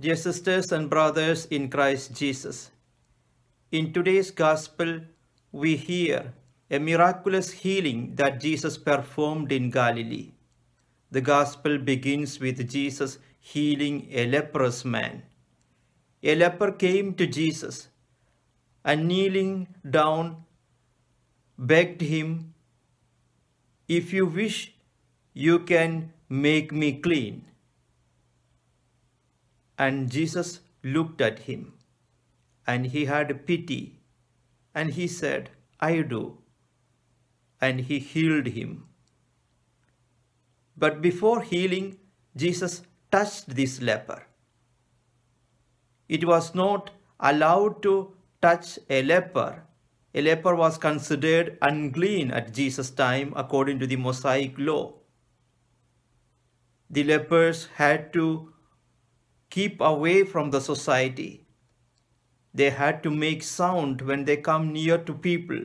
Dear sisters and brothers in Christ Jesus, in today's Gospel, we hear a miraculous healing that Jesus performed in Galilee. The Gospel begins with Jesus healing a leprous man. A leper came to Jesus and kneeling down begged him, If you wish, you can make me clean. And Jesus looked at him, and he had pity, and he said, I do. And he healed him. But before healing, Jesus touched this leper. It was not allowed to touch a leper. A leper was considered unclean at Jesus' time according to the Mosaic law. The lepers had to keep away from the society. They had to make sound when they come near to people.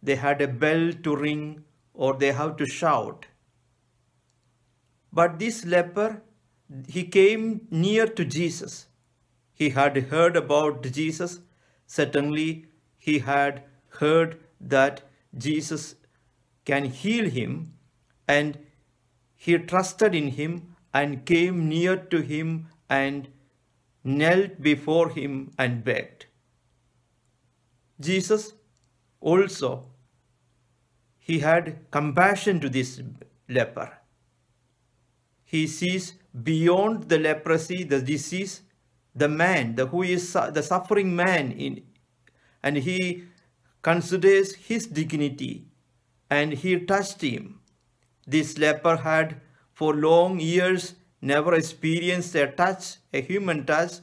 They had a bell to ring or they have to shout. But this leper, he came near to Jesus. He had heard about Jesus. Certainly, he had heard that Jesus can heal him and he trusted in him and came near to him and knelt before him and begged. Jesus also, he had compassion to this leper. He sees beyond the leprosy, the disease, the man, the who is the suffering man in, and he considers his dignity and he touched him. This leper had for long years never experienced a touch, a human touch,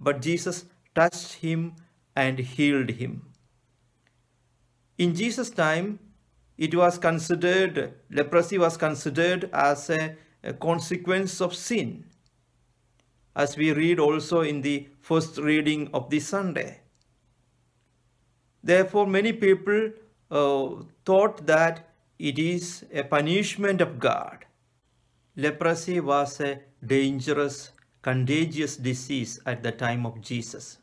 but Jesus touched him and healed him. In Jesus' time, it was considered, leprosy was considered as a, a consequence of sin, as we read also in the first reading of this Sunday. Therefore, many people uh, thought that it is a punishment of God. Leprosy was a dangerous, contagious disease at the time of Jesus.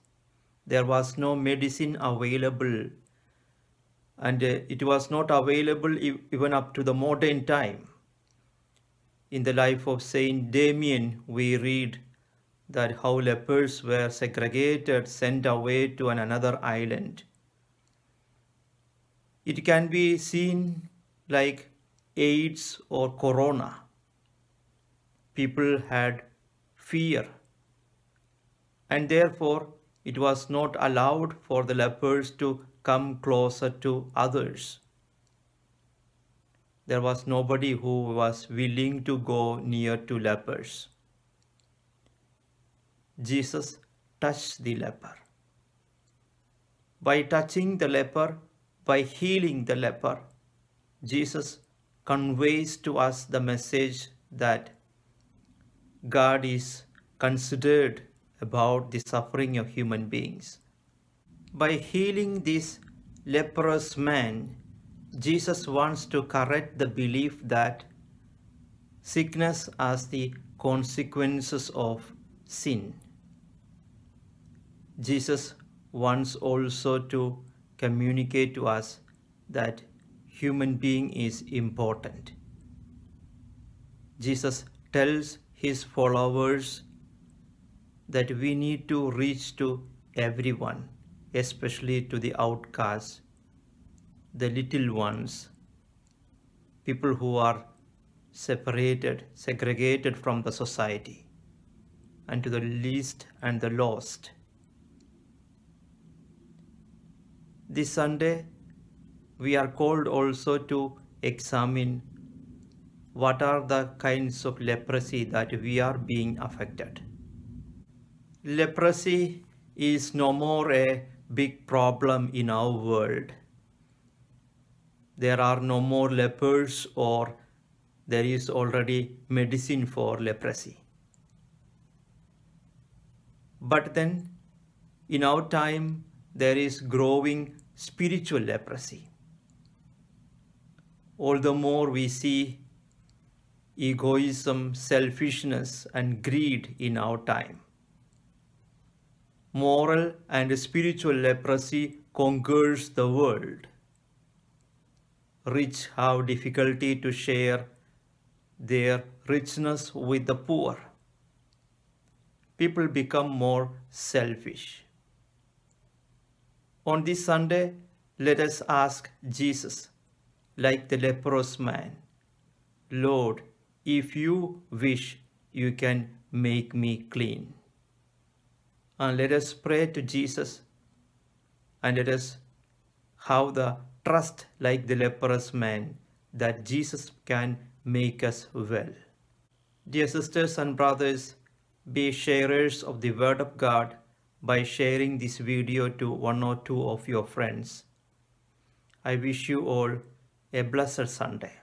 There was no medicine available and uh, it was not available even up to the modern time. In the life of Saint Damien, we read that how lepers were segregated, sent away to an another island. It can be seen like AIDS or corona people had fear and therefore it was not allowed for the lepers to come closer to others. There was nobody who was willing to go near to lepers. Jesus touched the leper. By touching the leper, by healing the leper, Jesus conveys to us the message that God is considered about the suffering of human beings. By healing this leprous man, Jesus wants to correct the belief that sickness as the consequences of sin. Jesus wants also to communicate to us that human being is important. Jesus tells his followers that we need to reach to everyone, especially to the outcasts, the little ones, people who are separated, segregated from the society, and to the least and the lost. This Sunday, we are called also to examine what are the kinds of leprosy that we are being affected. Leprosy is no more a big problem in our world. There are no more lepers or there is already medicine for leprosy. But then in our time, there is growing spiritual leprosy. All the more we see egoism, selfishness, and greed in our time. Moral and spiritual leprosy conquers the world. Rich have difficulty to share their richness with the poor. People become more selfish. On this Sunday, let us ask Jesus, like the leprous man, Lord, if you wish, you can make me clean. And let us pray to Jesus and let us have the trust like the leprous man that Jesus can make us well. Dear sisters and brothers, be sharers of the Word of God by sharing this video to one or two of your friends. I wish you all a blessed Sunday.